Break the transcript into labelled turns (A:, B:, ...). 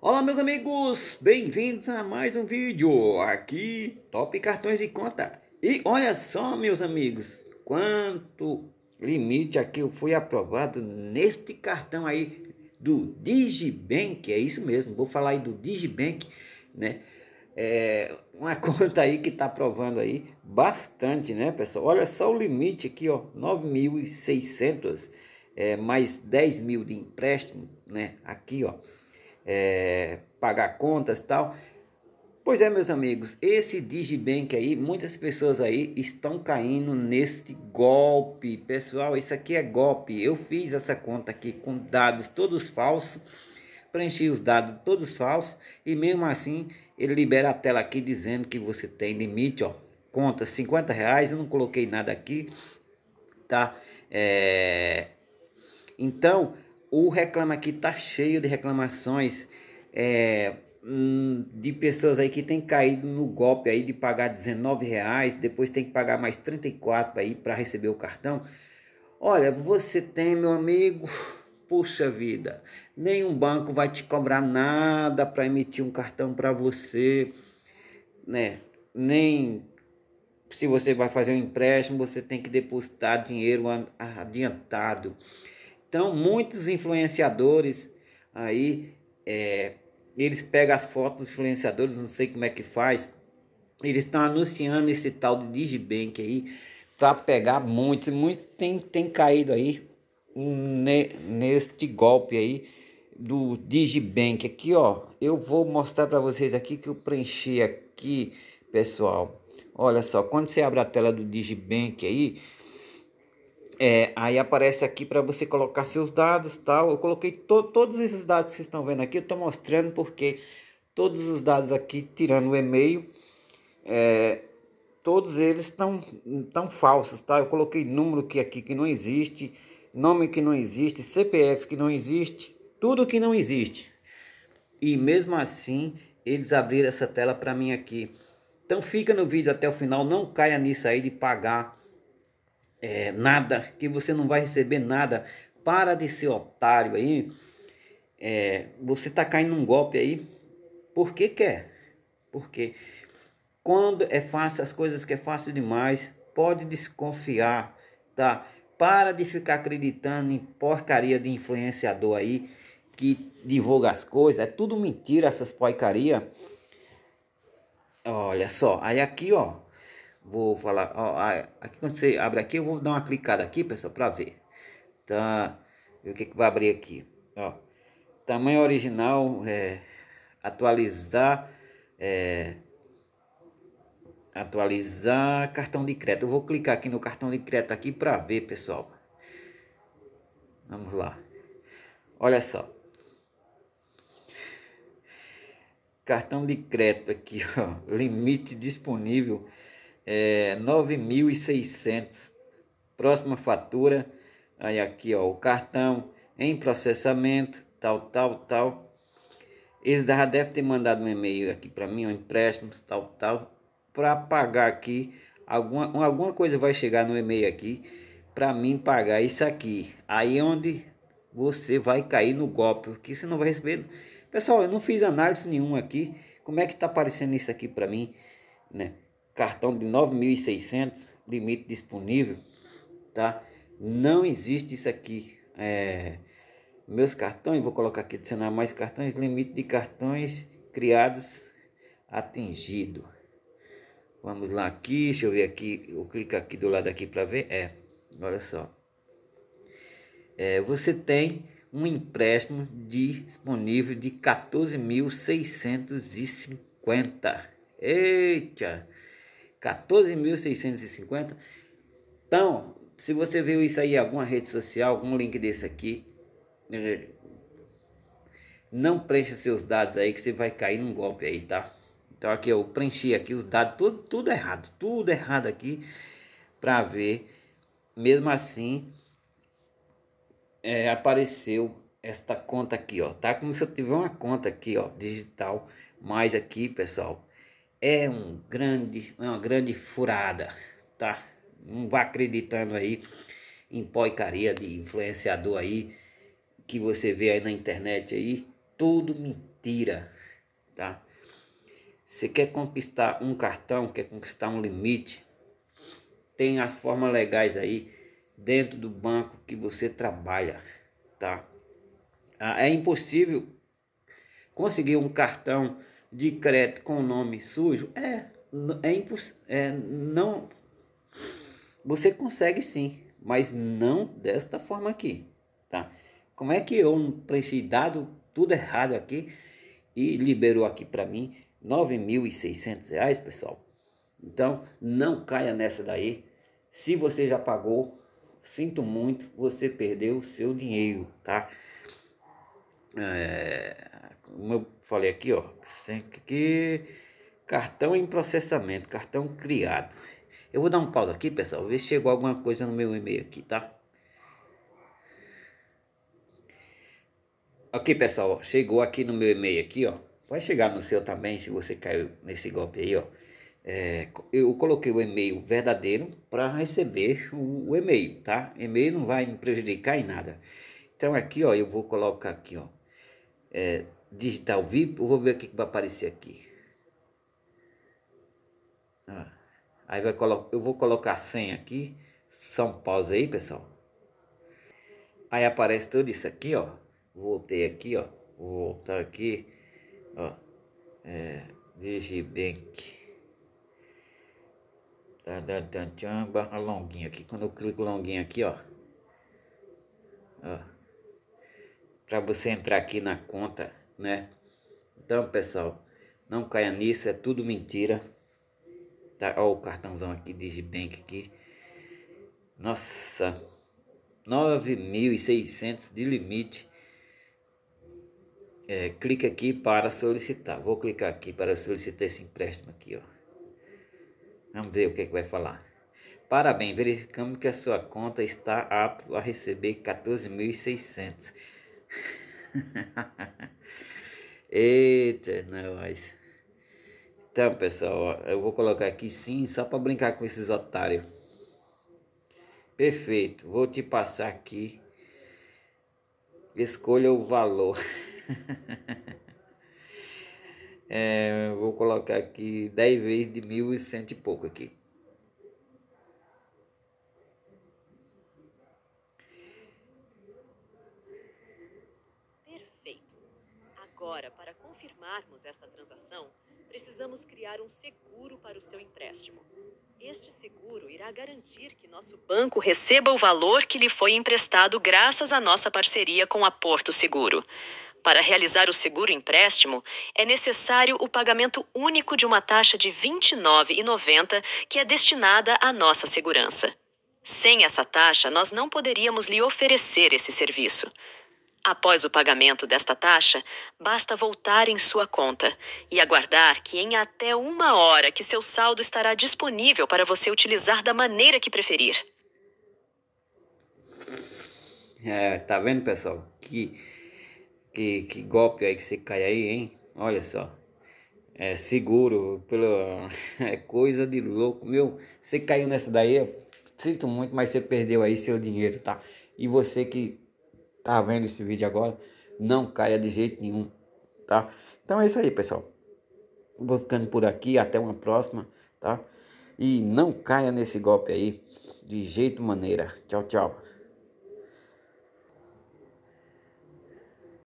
A: Olá meus amigos, bem-vindos a mais um vídeo aqui Top Cartões de Conta E olha só meus amigos, quanto limite aqui foi aprovado neste cartão aí do Digibank É isso mesmo, vou falar aí do Digibank, né? É uma conta aí que tá aprovando aí bastante, né pessoal? Olha só o limite aqui, ó, 9.600 é, mais 10 mil de empréstimo, né? Aqui, ó é, pagar contas e tal. Pois é, meus amigos, esse Digibank aí, muitas pessoas aí estão caindo neste golpe. Pessoal, isso aqui é golpe. Eu fiz essa conta aqui com dados todos falsos, preenchi os dados todos falsos e mesmo assim ele libera a tela aqui dizendo que você tem limite, ó, conta 50 reais, eu não coloquei nada aqui, tá? É... Então, o reclama aqui tá cheio de reclamações é, hum, de pessoas aí que tem caído no golpe aí de pagar 19 reais, depois tem que pagar mais 34 aí para receber o cartão. Olha, você tem, meu amigo, puxa vida, nenhum banco vai te cobrar nada para emitir um cartão para você, né? Nem se você vai fazer um empréstimo, você tem que depositar dinheiro adiantado. Então, muitos influenciadores aí, é, eles pegam as fotos dos influenciadores, não sei como é que faz. Eles estão anunciando esse tal de Digibank aí para pegar muitos. Muitos tem, tem caído aí ne, neste golpe aí do Digibank. Aqui, ó, eu vou mostrar para vocês aqui que eu preenchi aqui, pessoal. Olha só, quando você abre a tela do Digibank aí, é, aí aparece aqui para você colocar seus dados tal. Eu coloquei to todos esses dados que vocês estão vendo aqui. Eu estou mostrando porque todos os dados aqui, tirando o e-mail, é, todos eles estão tão falsos, tá? Eu coloquei número que aqui que não existe, nome que não existe, CPF que não existe, tudo que não existe. E mesmo assim, eles abriram essa tela para mim aqui. Então fica no vídeo até o final, não caia nisso aí de pagar é, nada, que você não vai receber nada. Para de ser otário aí. É, você tá caindo num golpe aí. Por que quer? É? Porque quando é fácil, as coisas que é fácil demais, pode desconfiar, tá? Para de ficar acreditando em porcaria de influenciador aí que divulga as coisas. É tudo mentira essas porcaria. Olha só, aí aqui ó, Vou falar, ó, ah, aqui quando você abre aqui, eu vou dar uma clicada aqui, pessoal, para ver. Tá, ver o que, que vai abrir aqui, ó. Tamanho original, é, atualizar, é, atualizar cartão de crédito. Eu vou clicar aqui no cartão de crédito aqui para ver, pessoal. Vamos lá. Olha só. Cartão de crédito aqui, ó, limite disponível é, 9.600. Próxima fatura, aí aqui ó, o cartão em processamento, tal, tal, tal. Eles já devem ter mandado um e-mail aqui para mim, um empréstimos, tal, tal, para pagar aqui. Alguma, alguma coisa vai chegar no e-mail aqui para mim pagar isso aqui. Aí é onde você vai cair no golpe, que você não vai receber. Pessoal, eu não fiz análise nenhuma aqui. Como é que está aparecendo isso aqui para mim, né? cartão de 9.600, limite disponível, tá? Não existe isso aqui. É, meus cartões, vou colocar aqui adicionar mais cartões, limite de cartões criados atingido. Vamos lá aqui, deixa eu ver aqui, eu clico aqui do lado aqui para ver, é, olha só. É, você tem um empréstimo disponível de 14.650. Eita! 14.650. Então, se você viu isso aí em alguma rede social, algum link desse aqui, é, não preencha seus dados aí que você vai cair num golpe aí, tá? Então aqui eu preenchi aqui os dados, tudo, tudo errado, tudo errado aqui para ver. Mesmo assim, é, apareceu esta conta aqui, ó. Tá como se eu tivesse uma conta aqui, ó, digital. Mas aqui, pessoal, é um grande, é uma grande furada, tá? Não vá acreditando aí em poicaria de influenciador aí que você vê aí na internet aí, tudo mentira, tá? Você quer conquistar um cartão, quer conquistar um limite, tem as formas legais aí dentro do banco que você trabalha, tá? Ah, é impossível conseguir um cartão de crédito com nome sujo? É, é, imposs... é não. Você consegue sim, mas não desta forma aqui, tá? Como é que eu preenchi dado tudo errado aqui e liberou aqui para mim seiscentos reais pessoal? Então, não caia nessa daí. Se você já pagou, sinto muito, você perdeu o seu dinheiro, tá? É, meu Falei aqui, ó, que cartão em processamento, cartão criado. Eu vou dar um pausa aqui, pessoal, ver se chegou alguma coisa no meu e-mail aqui, tá? Aqui, pessoal, chegou aqui no meu e-mail aqui, ó. Vai chegar no seu também, se você caiu nesse golpe aí, ó. É, eu coloquei o e-mail verdadeiro para receber o, o, e-mail, tá? E-mail não vai me prejudicar em nada. Então aqui, ó, eu vou colocar aqui, ó. É, digital VIP, eu vou ver o que vai aparecer aqui. Ah, aí vai colocar, eu vou colocar a senha aqui, são pausa aí, pessoal. Aí aparece tudo isso aqui, ó. Voltei aqui, ó. Vou voltar aqui, ó. É, Digibank. Tá, tá, tá, barra longuinha aqui. Quando eu clico longuinha aqui, ó. Ó. Pra você entrar aqui na conta né? Então, pessoal, não caia nisso, é tudo mentira. Tá, ó, o cartãozão aqui Digibank aqui. Nossa, 9.600 de limite. É, clique aqui para solicitar. Vou clicar aqui para solicitar esse empréstimo aqui, ó. Vamos ver o que, é que vai falar. Parabéns, verificamos que a sua conta está apta a receber 14.600. Eita, é nós. Então, pessoal, eu vou colocar aqui sim, só para brincar com esses otários. Perfeito. Vou te passar aqui. Escolha o valor. é, vou colocar aqui 10 vezes de mil e cento e pouco aqui. Perfeito. Agora realizarmos esta transação, precisamos criar um seguro para o seu empréstimo. Este seguro irá garantir que nosso banco receba o valor que lhe foi emprestado graças à nossa parceria com a Porto Seguro. Para realizar o seguro empréstimo, é necessário o pagamento único de uma taxa de R$ 29,90 que é destinada à nossa segurança. Sem essa taxa, nós não poderíamos lhe oferecer esse serviço. Após o pagamento desta taxa, basta voltar em sua conta e aguardar que em até uma hora que seu saldo estará disponível para você utilizar da maneira que preferir. É, tá vendo, pessoal? Que, que, que golpe aí que você cai aí, hein? Olha só. É seguro, pelo... é coisa de louco. Meu, você caiu nessa daí, eu sinto muito, mas você perdeu aí seu dinheiro, tá? E você que tá vendo esse vídeo agora, não caia de jeito nenhum, tá? Então é isso aí, pessoal. Vou ficando por aqui, até uma próxima, tá? E não caia nesse golpe aí, de jeito maneira. Tchau, tchau.